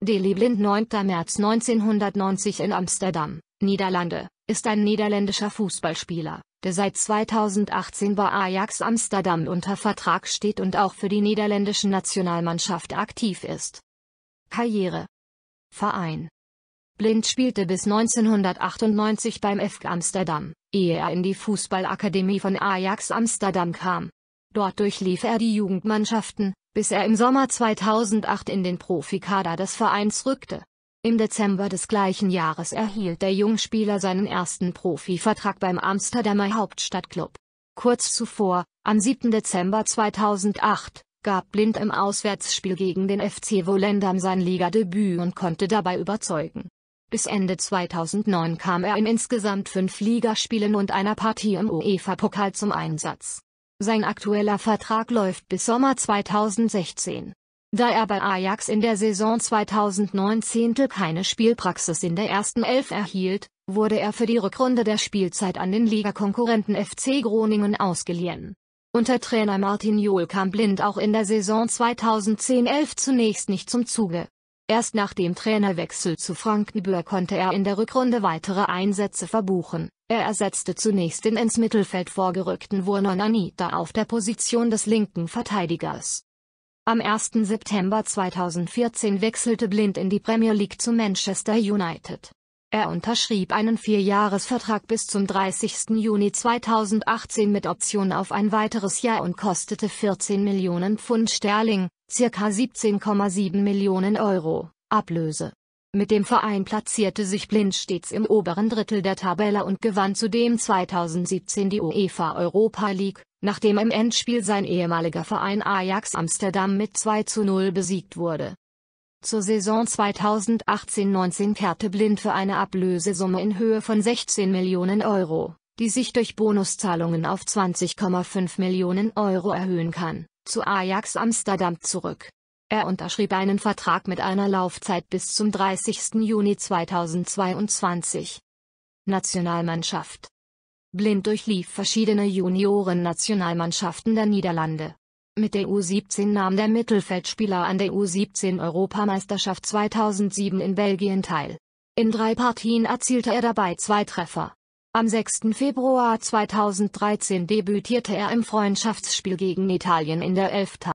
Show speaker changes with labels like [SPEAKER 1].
[SPEAKER 1] Deli Blind 9. März 1990 in Amsterdam, Niederlande, ist ein niederländischer Fußballspieler, der seit 2018 bei Ajax Amsterdam unter Vertrag steht und auch für die niederländische Nationalmannschaft aktiv ist. Karriere Verein Blind spielte bis 1998 beim FK Amsterdam, ehe er in die Fußballakademie von Ajax Amsterdam kam. Dort durchlief er die Jugendmannschaften, bis er im Sommer 2008 in den Profikader des Vereins rückte. Im Dezember des gleichen Jahres erhielt der Jungspieler seinen ersten Profivertrag beim Amsterdamer Hauptstadtklub. Kurz zuvor, am 7. Dezember 2008, gab Blind im Auswärtsspiel gegen den FC Volendam sein Ligadebüt und konnte dabei überzeugen. Bis Ende 2009 kam er in insgesamt fünf Ligaspielen und einer Partie im UEFA-Pokal zum Einsatz. Sein aktueller Vertrag läuft bis Sommer 2016. Da er bei Ajax in der Saison 2019 keine Spielpraxis in der ersten Elf erhielt, wurde er für die Rückrunde der Spielzeit an den Ligakonkurrenten FC Groningen ausgeliehen. Unter Trainer Martin Jol kam Blind auch in der Saison 2010-11 zunächst nicht zum Zuge. Erst nach dem Trainerwechsel zu Frankenburg konnte er in der Rückrunde weitere Einsätze verbuchen. Er ersetzte zunächst den ins Mittelfeld vorgerückten Wurnon Anita auf der Position des linken Verteidigers. Am 1. September 2014 wechselte Blind in die Premier League zu Manchester United. Er unterschrieb einen Vierjahresvertrag bis zum 30. Juni 2018 mit Option auf ein weiteres Jahr und kostete 14 Millionen Pfund Sterling, circa 17,7 Millionen Euro, Ablöse. Mit dem Verein platzierte sich Blind stets im oberen Drittel der Tabelle und gewann zudem 2017 die UEFA Europa League, nachdem im Endspiel sein ehemaliger Verein Ajax Amsterdam mit 2 zu 0 besiegt wurde. Zur Saison 2018-19 kehrte Blind für eine Ablösesumme in Höhe von 16 Millionen Euro, die sich durch Bonuszahlungen auf 20,5 Millionen Euro erhöhen kann, zu Ajax Amsterdam zurück. Er unterschrieb einen Vertrag mit einer Laufzeit bis zum 30. Juni 2022. Nationalmannschaft Blind durchlief verschiedene Junioren-Nationalmannschaften der Niederlande. Mit der U17 nahm der Mittelfeldspieler an der U17-Europameisterschaft 2007 in Belgien teil. In drei Partien erzielte er dabei zwei Treffer. Am 6. Februar 2013 debütierte er im Freundschaftsspiel gegen Italien in der Elfter